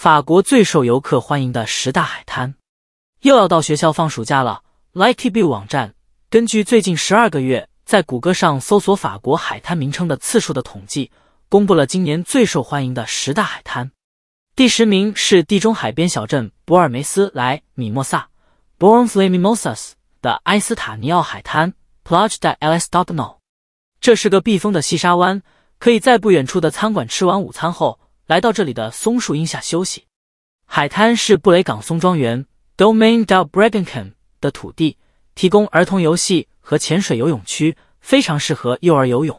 法国最受游客欢迎的十大海滩，又要到学校放暑假了。Likeybe 网站根据最近十二个月在谷歌上搜索法国海滩名称的次数的统计，公布了今年最受欢迎的十大海滩。第十名是地中海边小镇博尔梅斯莱米莫萨 b o r n f l e Mimosas） 的埃斯塔尼奥海滩 （Plage de l e s d o g n o 这是个避风的细沙湾，可以在不远处的餐馆吃完午餐后。来到这里的松树荫下休息。海滩是布雷港松庄园 d o m a i n de b r é g a n c o n 的土地，提供儿童游戏和潜水游泳区，非常适合幼儿游泳。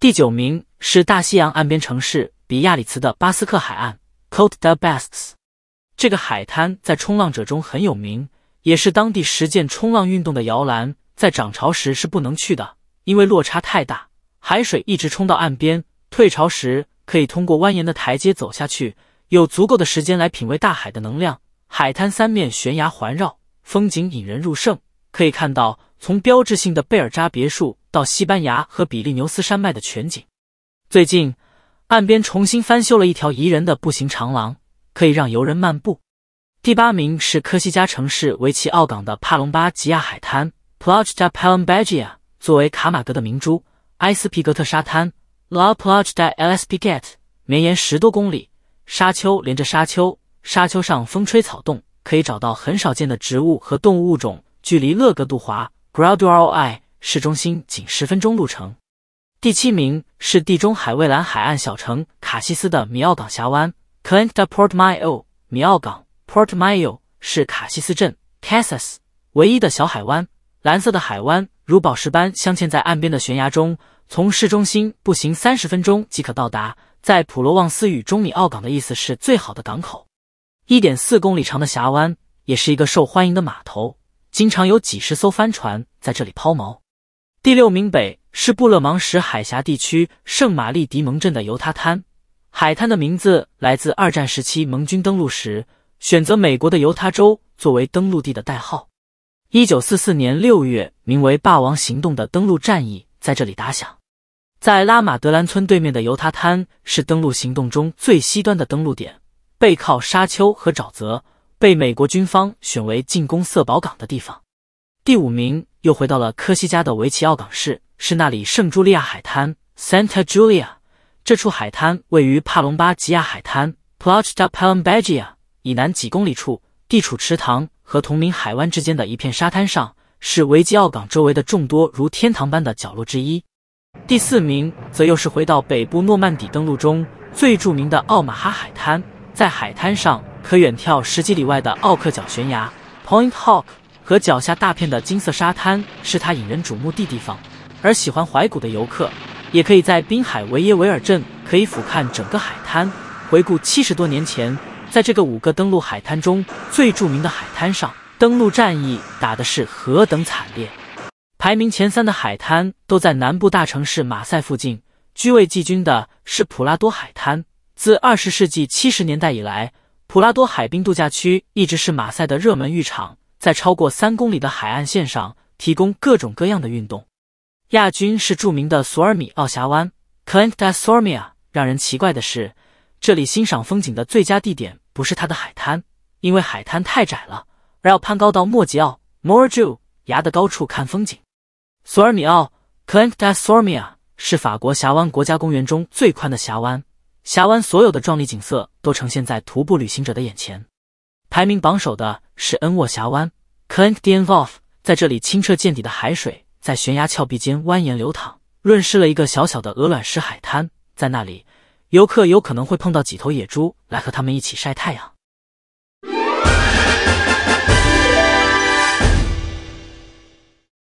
第九名是大西洋岸边城市比亚里茨的巴斯克海岸 c o t e d e Basques）。这个海滩在冲浪者中很有名，也是当地实践冲浪运动的摇篮。在涨潮时是不能去的，因为落差太大，海水一直冲到岸边。退潮时。可以通过蜿蜒的台阶走下去，有足够的时间来品味大海的能量。海滩三面悬崖环绕，风景引人入胜。可以看到从标志性的贝尔扎别墅到西班牙和比利牛斯山脉的全景。最近，岸边重新翻修了一条宜人的步行长廊，可以让游人漫步。第八名是科西嘉城市维奇奥港的帕隆巴吉亚海滩 （Plage d Palombaggia），作为卡马格的明珠，埃斯皮格特沙滩。La plage de LSP get 绵延十多公里，沙丘连着沙丘，沙丘上风吹草动，可以找到很少见的植物和动物物种。距离勒格杜华 g r a d o i 市中心仅十分钟路程。第七名是地中海蔚蓝海岸小城卡西斯的米奥港峡湾 （Clent de Port Mayo）。米奥港 （Port Mayo） 是卡西斯镇 （Casas） 唯一的小海湾，蓝色的海湾。如宝石般镶嵌在岸边的悬崖中，从市中心步行三十分钟即可到达。在普罗旺斯语中，“米奥港”的意思是最好的港口。一点四公里长的峡湾也是一个受欢迎的码头，经常有几十艘帆船在这里抛锚。第六名北是布勒芒什海峡地区圣玛丽迪蒙镇的犹他滩，海滩的名字来自二战时期盟军登陆时选择美国的犹他州作为登陆地的代号。一九四四年六月，名为“霸王行动”的登陆战役在这里打响。在拉马德兰村对面的犹他滩是登陆行动中最西端的登陆点，背靠沙丘和沼泽，被美国军方选为进攻瑟堡港的地方。第五名又回到了科西嘉的维奇奥港市，是那里圣朱利亚海滩 （Santa Julia）。这处海滩位于帕隆巴吉亚海滩 （Plage d a Palombaggia） 以南几公里处，地处池塘。和同名海湾之间的一片沙滩上，是维吉奥港周围的众多如天堂般的角落之一。第四名则又是回到北部诺曼底登陆中最著名的奥马哈海滩，在海滩上可远眺十几里外的奥克角悬崖 p o i n t h a w h o 和脚下大片的金色沙滩，是它引人瞩目的地方。而喜欢怀古的游客，也可以在滨海维耶维尔镇可以俯瞰整个海滩，回顾七十多年前。在这个五个登陆海滩中最著名的海滩上，登陆战役打的是何等惨烈！排名前三的海滩都在南部大城市马赛附近，居位季军的是普拉多海滩。自二十世纪七十年代以来，普拉多海滨度假区一直是马赛的热门浴场，在超过三公里的海岸线上提供各种各样的运动。亚军是著名的索尔米奥峡湾 c l t e d a s s o m m i a 让人奇怪的是，这里欣赏风景的最佳地点。不是它的海滩，因为海滩太窄了，而要攀高到莫吉奥 m o r g j o u 崖的高处看风景。索尔米奥 （Clent de Sormia） 是法国峡湾国家公园中最宽的峡湾，峡湾所有的壮丽景色都呈现在徒步旅行者的眼前。排名榜首的是恩沃峡湾 （Clent de Envo），在这里清澈见底的海水在悬崖峭壁间蜿蜒流淌，润湿了一个小小的鹅卵石海滩，在那里。游客有可能会碰到几头野猪来和他们一起晒太阳。